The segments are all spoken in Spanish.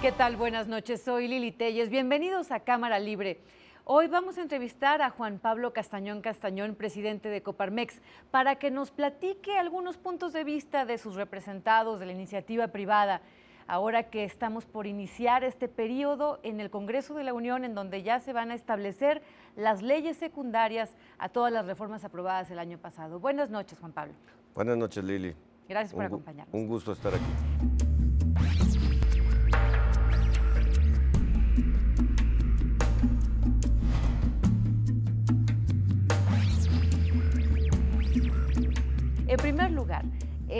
¿Qué tal? Buenas noches, soy Lili Telles. Bienvenidos a Cámara Libre. Hoy vamos a entrevistar a Juan Pablo Castañón Castañón, presidente de Coparmex, para que nos platique algunos puntos de vista de sus representados de la iniciativa privada. Ahora que estamos por iniciar este periodo en el Congreso de la Unión, en donde ya se van a establecer las leyes secundarias a todas las reformas aprobadas el año pasado. Buenas noches, Juan Pablo. Buenas noches, Lili. Gracias por acompañarnos. Un gusto estar aquí.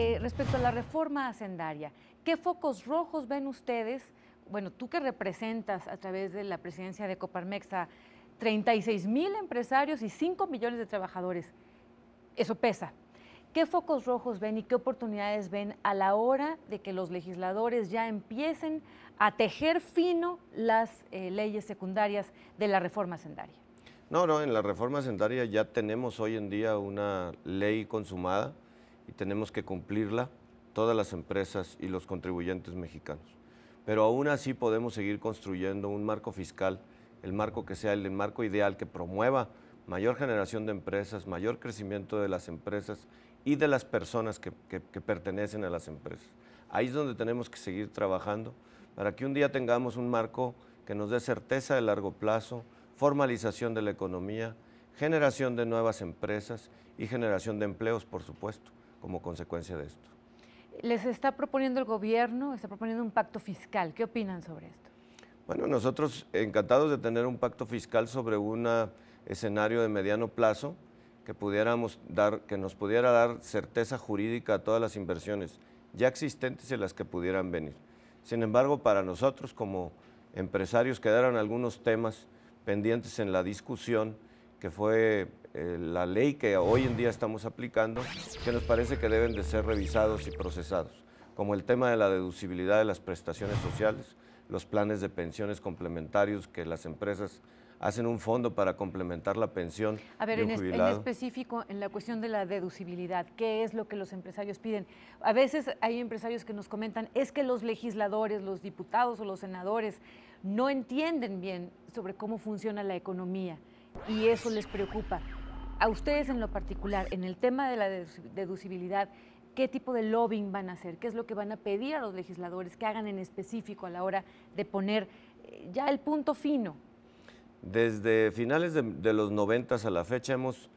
Eh, respecto a la reforma hacendaria, ¿qué focos rojos ven ustedes? Bueno, tú que representas a través de la presidencia de Coparmexa 36 mil empresarios y 5 millones de trabajadores, eso pesa. ¿Qué focos rojos ven y qué oportunidades ven a la hora de que los legisladores ya empiecen a tejer fino las eh, leyes secundarias de la reforma hacendaria? No, no, en la reforma hacendaria ya tenemos hoy en día una ley consumada y tenemos que cumplirla todas las empresas y los contribuyentes mexicanos. Pero aún así podemos seguir construyendo un marco fiscal, el marco que sea el marco ideal que promueva mayor generación de empresas, mayor crecimiento de las empresas y de las personas que, que pertenecen a las empresas. Ahí es donde tenemos que seguir trabajando para que un día tengamos un marco que nos dé certeza de largo plazo, formalización de la economía, generación de nuevas empresas y generación de empleos, por supuesto como consecuencia de esto. Les está proponiendo el gobierno, está proponiendo un pacto fiscal. ¿Qué opinan sobre esto? Bueno, nosotros encantados de tener un pacto fiscal sobre un escenario de mediano plazo que pudiéramos dar, que nos pudiera dar certeza jurídica a todas las inversiones ya existentes y las que pudieran venir. Sin embargo, para nosotros como empresarios quedaron algunos temas pendientes en la discusión que fue eh, la ley que hoy en día estamos aplicando, que nos parece que deben de ser revisados y procesados, como el tema de la deducibilidad de las prestaciones sociales, los planes de pensiones complementarios que las empresas hacen un fondo para complementar la pensión. A ver, en, en, específico, en la cuestión de la deducibilidad, ¿qué es lo que los empresarios piden? A veces hay empresarios que nos comentan, es que los legisladores, los diputados o los senadores no entienden bien sobre cómo funciona la economía y eso les preocupa. A ustedes en lo particular, en el tema de la deducibilidad, ¿qué tipo de lobbying van a hacer? ¿Qué es lo que van a pedir a los legisladores que hagan en específico a la hora de poner eh, ya el punto fino? Desde finales de, los 90 a la fecha hemos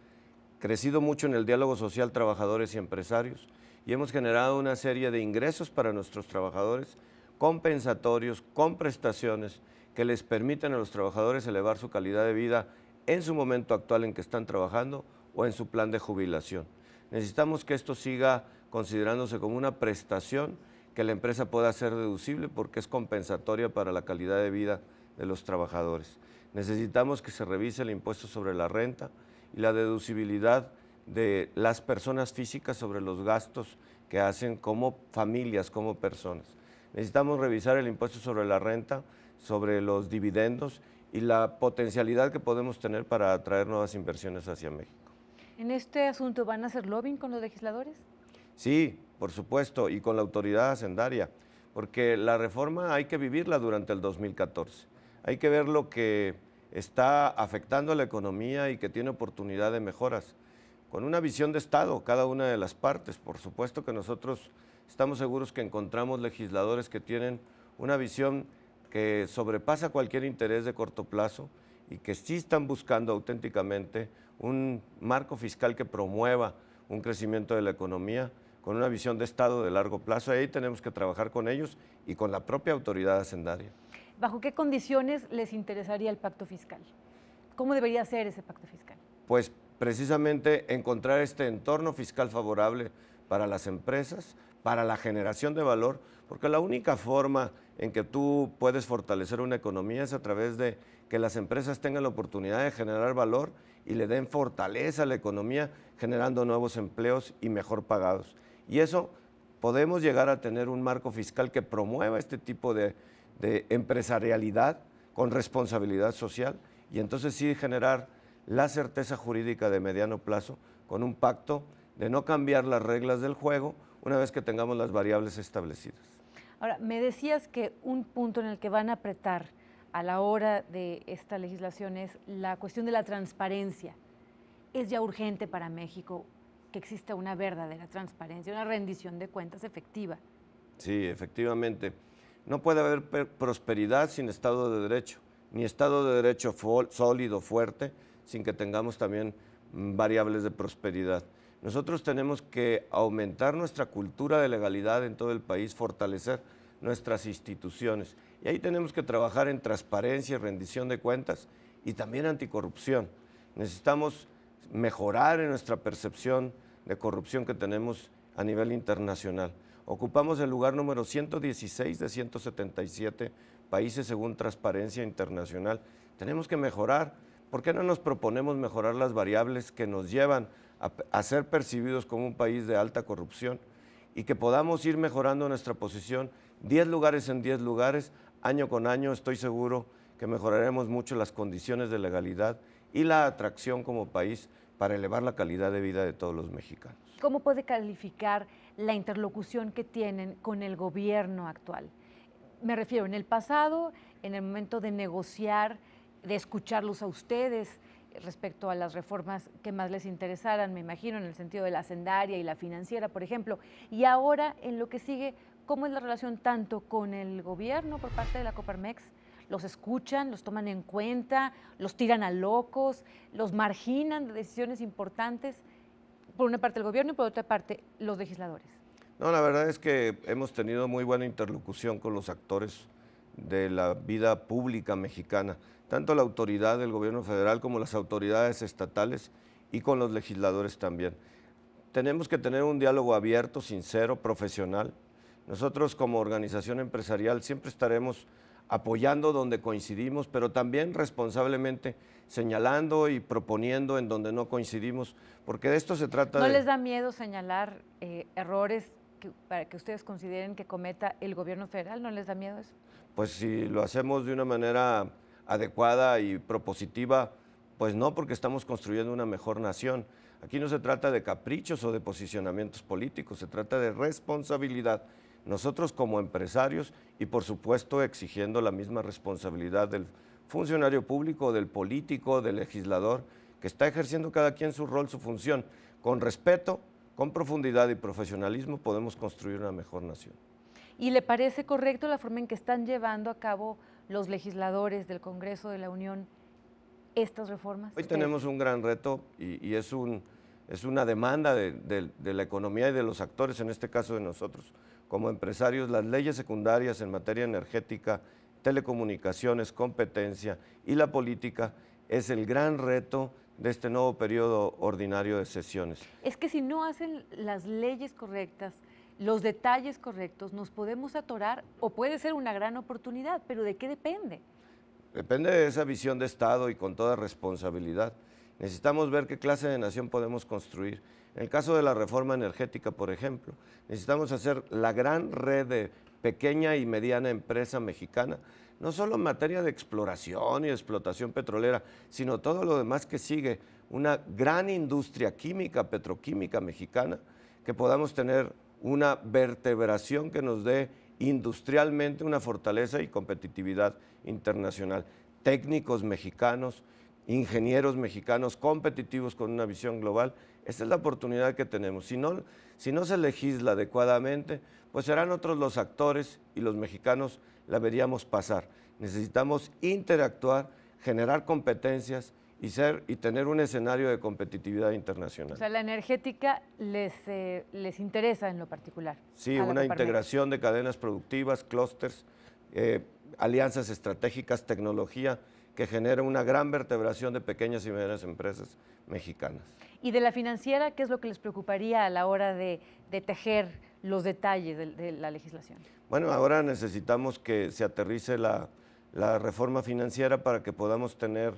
crecido mucho en el diálogo social trabajadores y empresarios y hemos generado una serie de ingresos para nuestros trabajadores compensatorios, con prestaciones que les permiten a los trabajadores elevar su calidad de vida en su momento actual en que están trabajando o en su plan de jubilación. Necesitamos que esto siga considerándose como una prestación que la empresa pueda hacer deducible porque es compensatoria para la calidad de vida de los trabajadores. Necesitamos que se revise el impuesto sobre la renta y la deducibilidad de las personas físicas sobre los gastos que hacen como familias, como personas. Necesitamos revisar el impuesto sobre la renta, sobre los dividendos y la potencialidad que podemos tener para atraer nuevas inversiones hacia México. ¿En este asunto van a hacer lobbying con los legisladores? Sí, por supuesto, y con la autoridad hacendaria, porque la reforma hay que vivirla durante el 2014. Hay que ver lo que está afectando a la economía y que tiene oportunidad de mejoras, con una visión de Estado, cada una de las partes. Por supuesto que nosotros estamos seguros que encontramos legisladores que tienen una visión que sobrepasa cualquier interés de corto plazo y que sí están buscando auténticamente un marco fiscal que promueva un crecimiento de la economía con una visión de Estado de largo plazo. Ahí tenemos que trabajar con ellos y con la propia autoridad hacendaria. ¿Bajo qué condiciones les interesaría el pacto fiscal? ¿Cómo debería ser ese pacto fiscal? Pues precisamente encontrar este entorno fiscal favorable para las empresas, para la generación de valor, porque la única forma en que tú puedes fortalecer una economía es a través de que las empresas tengan la oportunidad de generar valor y le den fortaleza a la economía generando nuevos empleos y mejor pagados. Y eso podemos llegar a tener un marco fiscal que promueva este tipo de, empresarialidad con responsabilidad social y entonces sí generar la certeza jurídica de mediano plazo con un pacto de no cambiar las reglas del juego una vez que tengamos las variables establecidas. Ahora, me decías que un punto en el que van a apretar a la hora de esta legislación es la cuestión de la transparencia. Es ya urgente para México que exista una verdadera transparencia, una rendición de cuentas efectiva. Sí, efectivamente. No puede haber prosperidad sin Estado de Derecho, ni Estado de Derecho sólido, fuerte, sin que tengamos también mm, variables de prosperidad. Nosotros tenemos que aumentar nuestra cultura de legalidad en todo el país, fortalecer nuestras instituciones. Y ahí tenemos que trabajar en transparencia, y rendición de cuentas y también anticorrupción. Necesitamos mejorar en nuestra percepción de corrupción que tenemos a nivel internacional. Ocupamos el lugar número 116 de 177 países según Transparencia Internacional. Tenemos que mejorar. ¿Por qué no nos proponemos mejorar las variables que nos llevan a, ser percibidos como un país de alta corrupción y que podamos ir mejorando nuestra posición 10 lugares en 10 lugares, año con año estoy seguro que mejoraremos mucho las condiciones de legalidad y la atracción como país para elevar la calidad de vida de todos los mexicanos. ¿Cómo puede calificar la interlocución que tienen con el gobierno actual? Me refiero en el pasado, en el momento de negociar, de escucharlos a ustedes, respecto a las reformas que más les interesaran, me imagino, en el sentido de la hacendaria y la financiera, por ejemplo. Y ahora, en lo que sigue, ¿cómo es la relación tanto con el gobierno por parte de la Coparmex? ¿Los escuchan, los toman en cuenta, los tiran a locos, los marginan de decisiones importantes? Por una parte el gobierno y por otra parte los legisladores. No, la verdad es que hemos tenido muy buena interlocución con los actores de la vida pública mexicana, tanto la autoridad del gobierno federal como las autoridades estatales y con los legisladores también. Tenemos que tener un diálogo abierto, sincero, profesional. Nosotros como organización empresarial siempre estaremos apoyando donde coincidimos, pero también responsablemente señalando y proponiendo en donde no coincidimos, porque de esto se trata. ¿No les da miedo señalar eh, errores para que ustedes consideren que cometa el gobierno federal? ¿No les da miedo eso? pues si lo hacemos de una manera adecuada y propositiva, pues no, porque estamos construyendo una mejor nación. Aquí no se trata de caprichos o de posicionamientos políticos, se trata de responsabilidad. Nosotros como empresarios y por supuesto exigiendo la misma responsabilidad del funcionario público, del político, del legislador, que está ejerciendo cada quien su rol, su función. Con respeto, con profundidad y profesionalismo podemos construir una mejor nación y le parece correcto la forma en que están llevando a cabo los legisladores del Congreso de la Unión estas reformas. Hoy tenemos un gran reto y, es, un, es una demanda de, de la economía y de los actores, en este caso de nosotros como empresarios, las leyes secundarias en materia energética, telecomunicaciones, competencia y la política es el gran reto de este nuevo periodo ordinario de sesiones. Es que si no hacen las leyes correctas, los detalles correctos, nos podemos atorar o puede ser una gran oportunidad, pero ¿de qué depende? Depende de esa visión de Estado y con toda responsabilidad. Necesitamos ver qué clase de nación podemos construir. En el caso de la reforma energética, por ejemplo, necesitamos hacer la gran red de pequeña y mediana empresa mexicana, no solo en materia de exploración y explotación petrolera, sino todo lo demás que sigue, una gran industria química, petroquímica mexicana, que podamos tener una vertebración que nos dé industrialmente una fortaleza y competitividad internacional. Técnicos mexicanos, ingenieros mexicanos competitivos con una visión global, esta es la oportunidad que tenemos. Si no, si no se legisla adecuadamente, pues serán otros los actores y los mexicanos la veríamos pasar. Necesitamos interactuar, generar competencias, y, ser, y tener un escenario de competitividad internacional. O sea, la energética les, eh, les interesa en lo particular. Sí, una integración de cadenas productivas, clústeres, eh, alianzas estratégicas, tecnología que genera una gran vertebración de pequeñas y medianas empresas mexicanas. ¿Y de la financiera qué es lo que les preocuparía a la hora de, tejer los detalles de, la legislación? Bueno, ahora necesitamos que se aterrice la, la reforma financiera para que podamos tener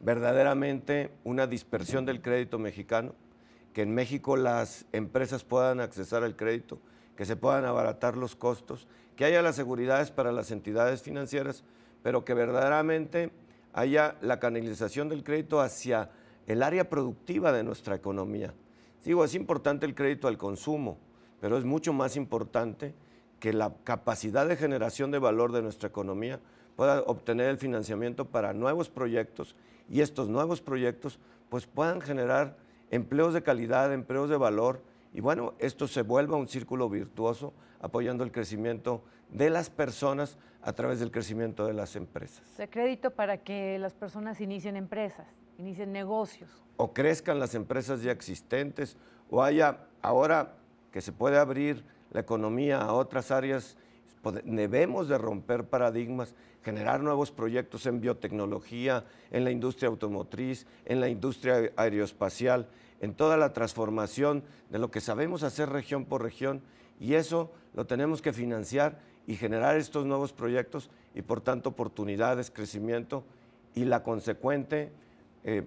verdaderamente una dispersión del crédito mexicano, que en México las empresas puedan accesar al crédito, que se puedan abaratar los costos, que haya las seguridades para las entidades financieras, pero que verdaderamente haya la canalización del crédito hacia el área productiva de nuestra economía. Digo, es importante el crédito al consumo, pero es mucho más importante que la capacidad de generación de valor de nuestra economía pueda obtener el financiamiento para nuevos proyectos y estos nuevos proyectos pues puedan generar empleos de calidad, empleos de valor y bueno, esto se vuelva un círculo virtuoso apoyando el crecimiento de las personas a través del crecimiento de las empresas. De crédito para que las personas inicien empresas, inicien negocios. O crezcan las empresas ya existentes o haya ahora que se puede abrir la economía a otras áreas debemos de romper paradigmas, generar nuevos proyectos en biotecnología, en la industria automotriz, en la industria aeroespacial, en toda la transformación de lo que sabemos hacer región por región y eso lo tenemos que financiar y generar estos nuevos proyectos y por tanto oportunidades, crecimiento y la consecuente eh,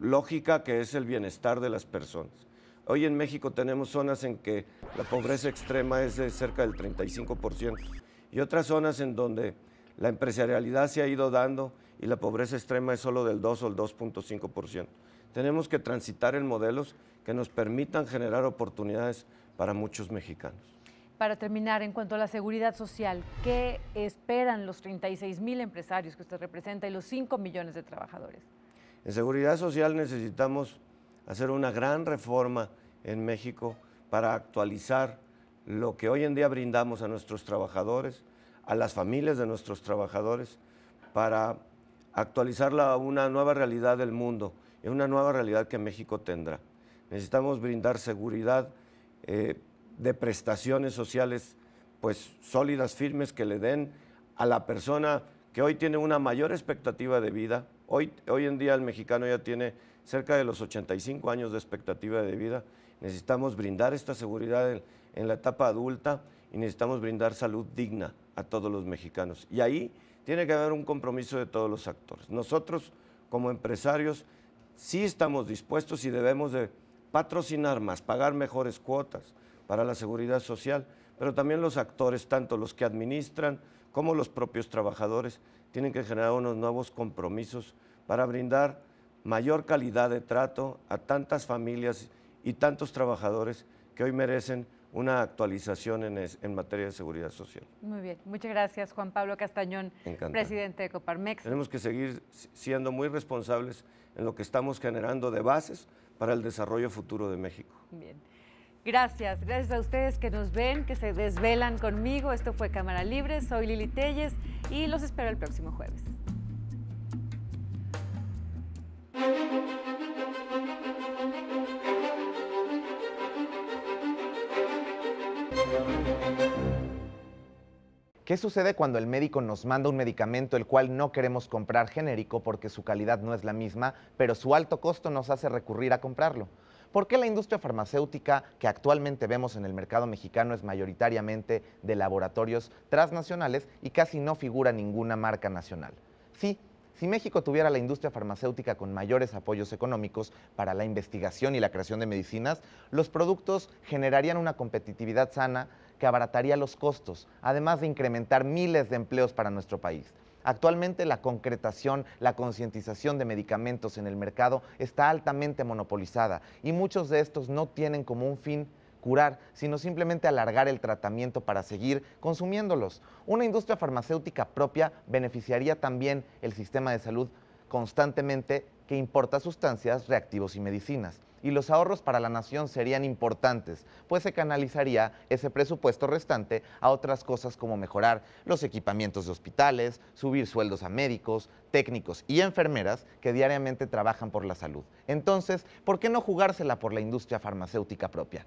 lógica que es el bienestar de las personas. Hoy en México tenemos zonas en que la pobreza extrema es de cerca del 35% y otras zonas en donde la empresarialidad se ha ido dando y la pobreza extrema es solo del 2 o el 2.5%. Tenemos que transitar en modelos que nos permitan generar oportunidades para muchos mexicanos. Para terminar, en cuanto a la seguridad social, ¿qué esperan los 36 mil empresarios que usted representa y los 5 millones de trabajadores? En seguridad social necesitamos hacer una gran reforma en México para actualizar lo que hoy en día brindamos a nuestros trabajadores, a las familias de nuestros trabajadores, para actualizarla a una nueva realidad del mundo, es una nueva realidad que México tendrá. Necesitamos brindar seguridad eh, de prestaciones sociales pues sólidas, firmes, que le den a la persona que hoy tiene una mayor expectativa de vida, Hoy, en día el mexicano ya tiene cerca de los 85 años de expectativa de vida. Necesitamos brindar esta seguridad en, la etapa adulta y necesitamos brindar salud digna a todos los mexicanos. Y ahí tiene que haber un compromiso de todos los actores. Nosotros, como empresarios, sí estamos dispuestos y debemos de patrocinar más, pagar mejores cuotas para la seguridad social, pero también los actores, tanto los que administran como los propios trabajadores, tienen que generar unos nuevos compromisos para brindar mayor calidad de trato a tantas familias y tantos trabajadores que hoy merecen una actualización en, materia de seguridad social. Muy bien, muchas gracias Juan Pablo Castañón, presidente de Coparmex. Tenemos que seguir siendo muy responsables en lo que estamos generando de bases para el desarrollo futuro de México. Bien. Gracias, gracias a ustedes que nos ven, que se desvelan conmigo. Esto fue Cámara Libre, soy Lili Telles y los espero el próximo jueves. ¿Qué sucede cuando el médico nos manda un medicamento el cual no queremos comprar genérico porque su calidad no es la misma, pero su alto costo nos hace recurrir a comprarlo? ¿Por qué la industria farmacéutica que actualmente vemos en el mercado mexicano es mayoritariamente de laboratorios transnacionales y casi no figura ninguna marca nacional? Sí, si México tuviera la industria farmacéutica con mayores apoyos económicos para la investigación y la creación de medicinas, los productos generarían una competitividad sana que abarataría los costos, además de incrementar miles de empleos para nuestro país. Actualmente la concretación, la concientización de medicamentos en el mercado está altamente monopolizada y muchos de estos no tienen como un fin curar, sino simplemente alargar el tratamiento para seguir consumiéndolos. Una industria farmacéutica propia beneficiaría también el sistema de salud constantemente que importa sustancias, reactivos y medicinas, y los ahorros para la nación serían importantes, pues se canalizaría ese presupuesto restante a otras cosas como mejorar los equipamientos de hospitales, subir sueldos a médicos, técnicos y enfermeras que diariamente trabajan por la salud. Entonces, ¿por qué no jugársela por la industria farmacéutica propia?